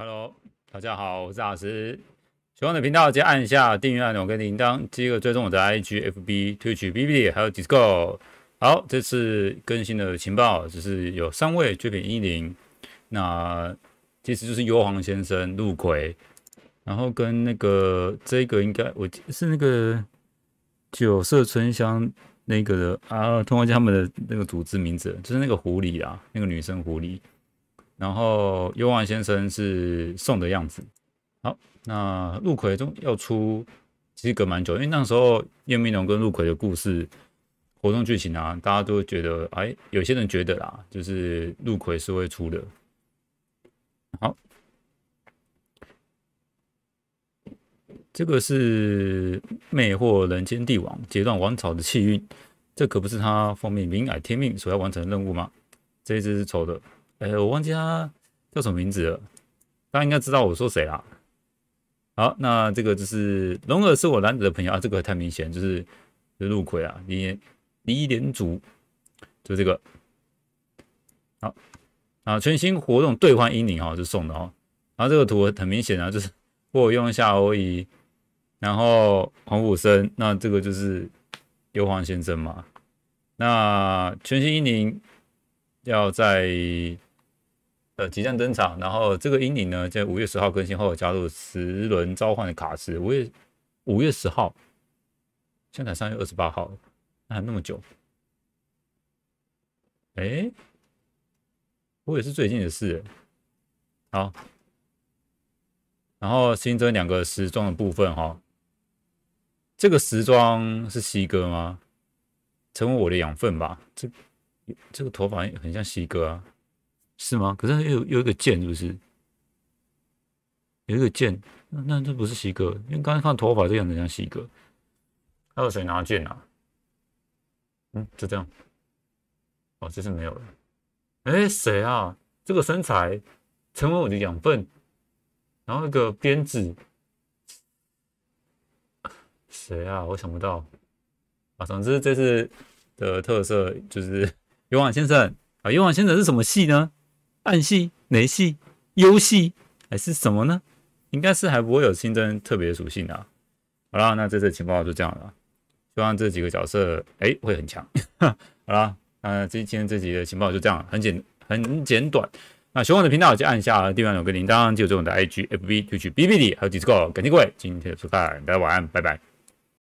Hello，大家好，我是阿石。喜欢的频道，记得按下订阅按钮跟铃铛，记得追踪我的 IG、FB、Twitch、BB，还有 Discord。好，这次更新的情报只是有三位追品一零，那其实就是幽黄先生、陆葵，然后跟那个这个应该我是那个九色春香那个的啊，通过他们的那个组织名字，就是那个狐狸啊，那个女生狐狸。然后幽暗先生是送的样子，好，那陆奎中要出，其实隔蛮久，因为那时候叶明龙跟陆奎的故事活动剧情啊，大家都觉得，哎，有些人觉得啦，就是陆奎是会出的。好，这个是魅惑人间帝王，截断王朝的气运，这可不是他奉命明改天命所要完成的任务吗？这一只是丑的。哎，我忘记他叫什么名字了，大家应该知道我说谁啦。好，那这个就是龙儿，是我男子的朋友啊，这个太明显，就是就陆魁啊，李李连祖，就这个。好，啊，全新活动兑换英灵哦，就送的哦。然后这个图很明显啊，就是 我用一下欧仪，然后黄甫生，那这个就是幽黄先生嘛。那全新英灵要在。呃，即将登场。然后这个阴影呢，在五月十号更新后加入十轮召唤的卡池。五月五月十号，现在三月二十八号那还那么久？哎，我也是最近的事。好，然后新增两个时装的部分哈。这个时装是西哥吗？成为我的养分吧。这这个头发很像西哥啊。是吗？可是有有一个剑，是不是？有一个剑，那那这不是西哥？因为刚才看头发这样子像西哥，还有谁拿剑啊？嗯，就这样。哦，这次没有了。哎，谁啊？这个身材成为我的养分，然后一个鞭子，谁啊？我想不到。啊，总之这次的特色就是勇 往先生啊，勇往先生是什么戏呢？暗系、雷系、幽系，还是什么呢？应该是还不会有新增特别属性的。好了，那这次情报就这样了。希望这几个角色哎会很强。好了，那今天这集的情报就这样，很简很简短。那喜欢我的频道就按下订阅钮跟铃铛，就我的 IG FB Twitch BBD 还有 Discord，感谢各位今天的收看，大家晚安，拜拜。